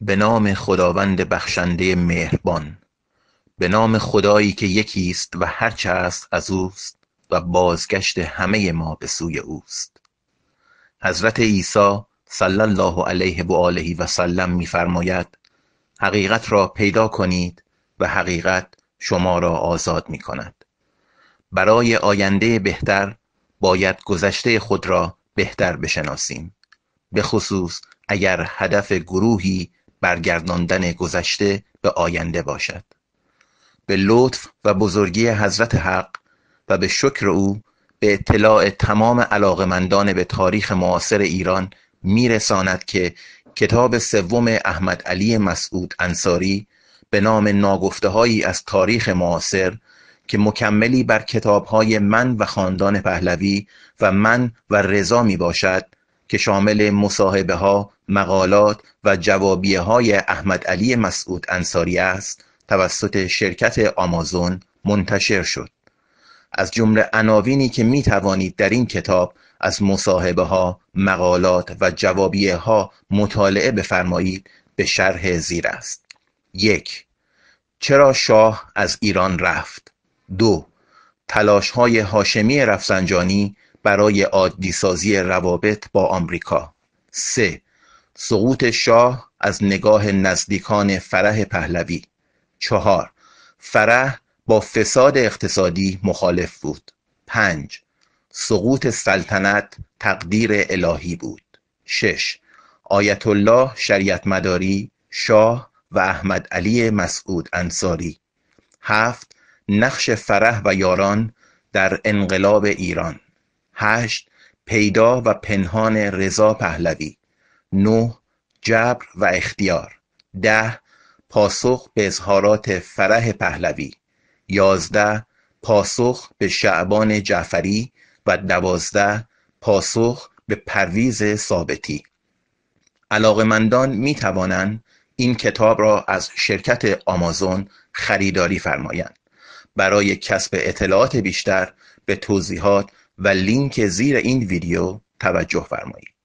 به نام خداوند بخشنده مهربان به نام خدایی که یکی است و هر چه است از اوست و بازگشت همه ما به سوی اوست حضرت عیسی صلی الله علیه و آله و سلم میفرماید حقیقت را پیدا کنید و حقیقت شما را آزاد می کند برای آینده بهتر باید گذشته خود را بهتر بشناسیم به خصوص اگر هدف گروهی برگرداندن گذشته به آینده باشد به لطف و بزرگی حضرت حق و به شکر او به اطلاع تمام علاقمندان به تاریخ معاصر ایران میرساند که کتاب سوم احمد علی مسعود انصاری به نام ناگفته هایی از تاریخ معاصر که مکملی بر کتاب های من و خاندان پهلوی و من و رضا می باشد که شامل مصاحبه ها مقالات و جوابیه های احمد علی مسعود انصاری است توسط شرکت آمازون منتشر شد از جمله عناوینی که می توانید در این کتاب از مصاحبه ها، مقالات و جوابیه ها مطالعه بفرمایید به شرح زیر است. یک چرا شاه از ایران رفت؟ دو تلاش های هاشمی رفسنجانی برای عادی سازی روابط با آمریکا. سه سقوط شاه از نگاه نزدیکان فرح پهلوی چهار فرح با فساد اقتصادی مخالف بود پنج سقوط سلطنت تقدیر الهی بود شش آیت الله شریعت مداری شاه و احمد علی مسعود انصاری هفت نقش فرح و یاران در انقلاب ایران هشت پیدا و پنهان رضا پهلوی 9. جبر و اختیار 10. پاسخ به اظهارات فرح پهلوی 11. پاسخ به شعبان جعفری و 12. پاسخ به پرویز ثابتی علاقمندان می توانند این کتاب را از شرکت آمازون خریداری فرمایند برای کسب اطلاعات بیشتر به توضیحات و لینک زیر این ویدیو توجه فرمایید